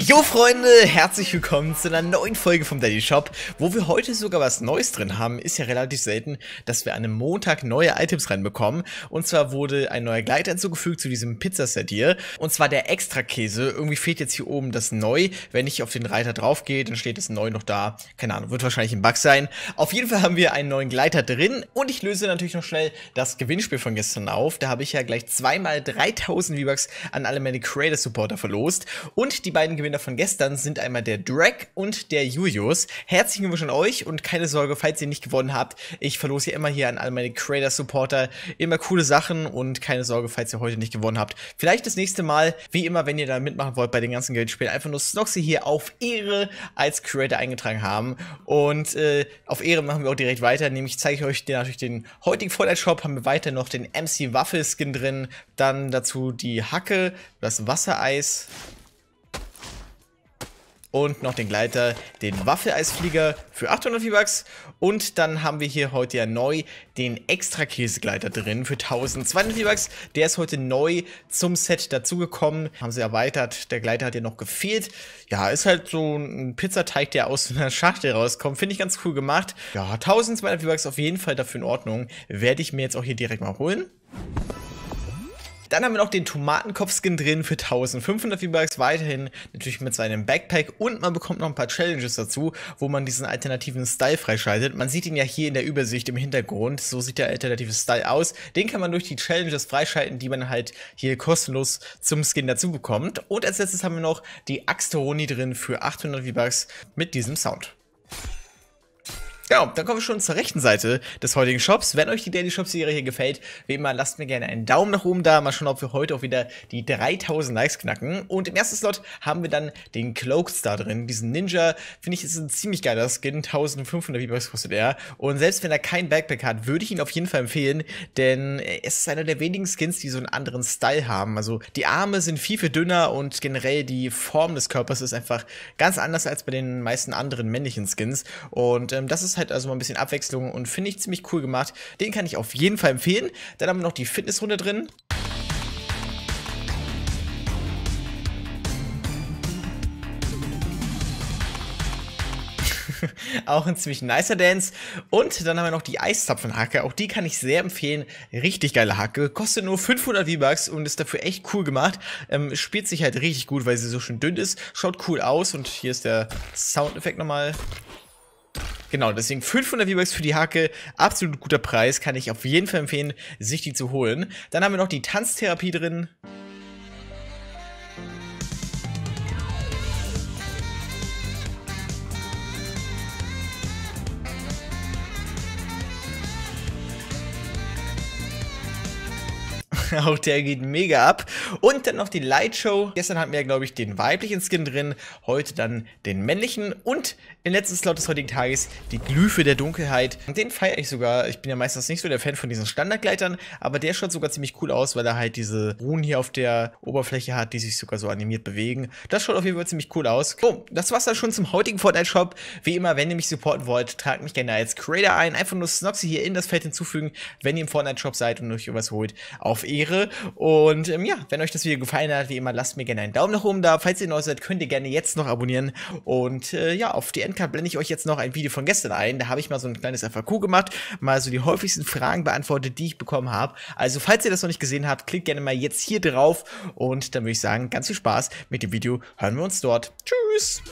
Jo Freunde, herzlich willkommen zu einer neuen Folge vom Daddy Shop, wo wir heute sogar was Neues drin haben. Ist ja relativ selten, dass wir an einem Montag neue Items reinbekommen. Und zwar wurde ein neuer Gleiter hinzugefügt zu diesem Pizzaset hier. Und zwar der Extrakäse. Irgendwie fehlt jetzt hier oben das Neu. Wenn ich auf den Reiter draufgehe, dann steht das Neu noch da. Keine Ahnung, wird wahrscheinlich ein Bug sein. Auf jeden Fall haben wir einen neuen Gleiter drin. Und ich löse natürlich noch schnell das Gewinnspiel von gestern auf. Da habe ich ja gleich zweimal 3000 V-Bucks an alle meine Creator Supporter verlost. Und die beiden Gewinner von gestern sind einmal der Drag und der Julius. Herzlichen Glückwunsch an euch und keine Sorge, falls ihr nicht gewonnen habt, ich verlose ja immer hier an all meine Creator-Supporter immer coole Sachen und keine Sorge, falls ihr heute nicht gewonnen habt. Vielleicht das nächste Mal, wie immer, wenn ihr da mitmachen wollt bei den ganzen Gewinnspielen, einfach nur Snoxy hier auf Ehre als Creator eingetragen haben und äh, auf Ehre machen wir auch direkt weiter, nämlich zeige ich euch den, natürlich den heutigen Vorteil-Shop, haben wir weiter noch den MC Waffel-Skin drin, dann dazu die Hacke, das Wassereis, und noch den Gleiter, den Waffeleisflieger für 800 V-Bucks und dann haben wir hier heute ja neu den extra Käsegleiter drin für 1200 V-Bucks. Der ist heute neu zum Set dazugekommen, haben sie erweitert, der Gleiter hat ja noch gefehlt. Ja, ist halt so ein Pizzateig, der aus einer Schachtel rauskommt, finde ich ganz cool gemacht. Ja, 1200 V-Bucks auf jeden Fall dafür in Ordnung, werde ich mir jetzt auch hier direkt mal holen. Dann haben wir noch den Tomatenkopf-Skin drin für 1500 V-Bucks, weiterhin natürlich mit seinem Backpack und man bekommt noch ein paar Challenges dazu, wo man diesen alternativen Style freischaltet. Man sieht ihn ja hier in der Übersicht im Hintergrund, so sieht der alternative Style aus. Den kann man durch die Challenges freischalten, die man halt hier kostenlos zum Skin dazu bekommt. Und als letztes haben wir noch die Axt drin für 800 V-Bucks mit diesem Sound. Genau, dann kommen wir schon zur rechten Seite des heutigen Shops. Wenn euch die Daily Shop Serie hier gefällt, wie immer, lasst mir gerne einen Daumen nach oben da. Mal schauen, ob wir heute auch wieder die 3000 Likes knacken. Und im ersten Slot haben wir dann den Cloaked Star drin. Diesen Ninja, finde ich, ist ein ziemlich geiler Skin. 1500 V-Bucks kostet er. Und selbst wenn er kein Backpack hat, würde ich ihn auf jeden Fall empfehlen, denn es ist einer der wenigen Skins, die so einen anderen Style haben. Also die Arme sind viel, viel dünner und generell die Form des Körpers ist einfach ganz anders als bei den meisten anderen männlichen Skins. Und ähm, das ist halt hat also mal ein bisschen Abwechslung und finde ich ziemlich cool gemacht. Den kann ich auf jeden Fall empfehlen. Dann haben wir noch die Fitnessrunde drin. auch ein ziemlich nicer Dance. Und dann haben wir noch die Eiszapfenhacke. Auch die kann ich sehr empfehlen. Richtig geile Hacke. Kostet nur 500 V-Bucks und ist dafür echt cool gemacht. Ähm, spielt sich halt richtig gut, weil sie so schön dünn ist. Schaut cool aus. Und hier ist der Soundeffekt nochmal. Genau, deswegen 500 V-Bucks für die Hake, absolut guter Preis, kann ich auf jeden Fall empfehlen, sich die zu holen. Dann haben wir noch die Tanztherapie drin. auch der geht mega ab. Und dann noch die Lightshow. Gestern hatten wir, glaube ich, den weiblichen Skin drin, heute dann den männlichen und im letzten Slot des heutigen Tages die Glyphe der Dunkelheit. Den feiere ich sogar. Ich bin ja meistens nicht so der Fan von diesen Standardgleitern, aber der schaut sogar ziemlich cool aus, weil er halt diese Runen hier auf der Oberfläche hat, die sich sogar so animiert bewegen. Das schaut auf jeden Fall ziemlich cool aus. So, das war's dann schon zum heutigen Fortnite-Shop. Wie immer, wenn ihr mich supporten wollt, tragt mich gerne als Creator ein. Einfach nur Snoxy hier in das Feld hinzufügen, wenn ihr im Fortnite-Shop seid und euch irgendwas holt. Auf e wäre. Und ähm, ja, wenn euch das Video gefallen hat, wie immer, lasst mir gerne einen Daumen nach oben da. Falls ihr neu seid, könnt ihr gerne jetzt noch abonnieren. Und äh, ja, auf die Endcard blende ich euch jetzt noch ein Video von gestern ein. Da habe ich mal so ein kleines FAQ gemacht, mal so die häufigsten Fragen beantwortet, die ich bekommen habe. Also falls ihr das noch nicht gesehen habt, klickt gerne mal jetzt hier drauf. Und dann würde ich sagen, ganz viel Spaß mit dem Video. Hören wir uns dort. Tschüss!